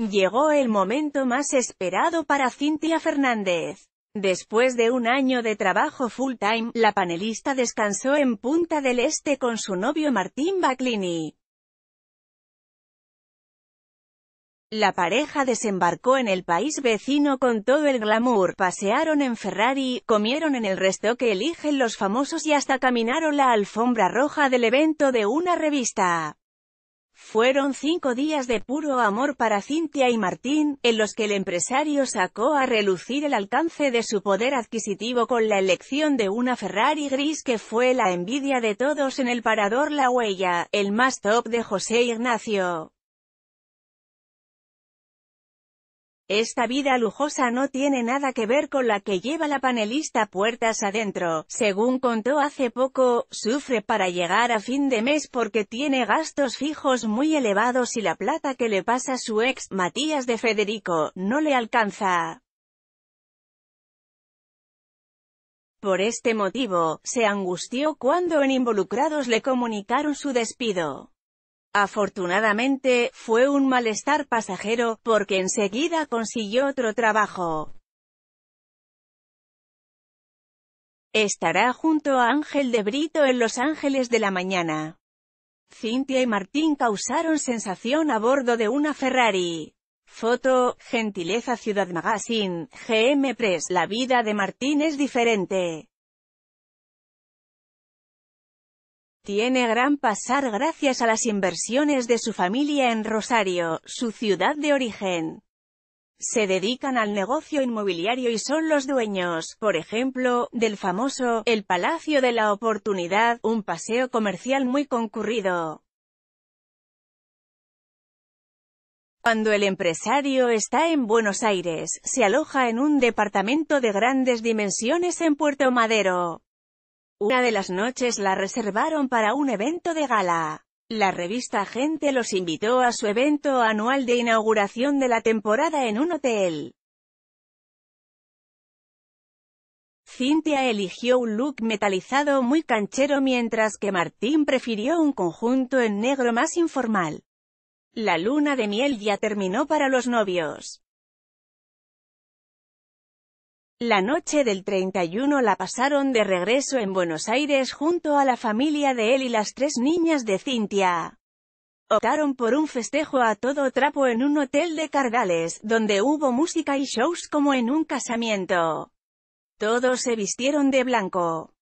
Llegó el momento más esperado para Cintia Fernández. Después de un año de trabajo full-time, la panelista descansó en Punta del Este con su novio Martín Baclini. La pareja desembarcó en el país vecino con todo el glamour, pasearon en Ferrari, comieron en el resto que eligen los famosos y hasta caminaron la alfombra roja del evento de una revista. Fueron cinco días de puro amor para Cintia y Martín, en los que el empresario sacó a relucir el alcance de su poder adquisitivo con la elección de una Ferrari gris que fue la envidia de todos en el parador La Huella, el más top de José Ignacio. Esta vida lujosa no tiene nada que ver con la que lleva la panelista puertas adentro. Según contó hace poco, sufre para llegar a fin de mes porque tiene gastos fijos muy elevados y la plata que le pasa su ex, Matías de Federico, no le alcanza. Por este motivo, se angustió cuando en involucrados le comunicaron su despido. Afortunadamente, fue un malestar pasajero, porque enseguida consiguió otro trabajo. Estará junto a Ángel de Brito en Los Ángeles de la Mañana. Cintia y Martín causaron sensación a bordo de una Ferrari. Foto, Gentileza Ciudad Magazine, GM Press La vida de Martín es diferente. Tiene gran pasar gracias a las inversiones de su familia en Rosario, su ciudad de origen. Se dedican al negocio inmobiliario y son los dueños, por ejemplo, del famoso El Palacio de la Oportunidad, un paseo comercial muy concurrido. Cuando el empresario está en Buenos Aires, se aloja en un departamento de grandes dimensiones en Puerto Madero. Una de las noches la reservaron para un evento de gala. La revista Gente los invitó a su evento anual de inauguración de la temporada en un hotel. Cintia eligió un look metalizado muy canchero mientras que Martín prefirió un conjunto en negro más informal. La luna de miel ya terminó para los novios. La noche del 31 la pasaron de regreso en Buenos Aires junto a la familia de él y las tres niñas de Cintia. Optaron por un festejo a todo trapo en un hotel de Cardales, donde hubo música y shows como en un casamiento. Todos se vistieron de blanco.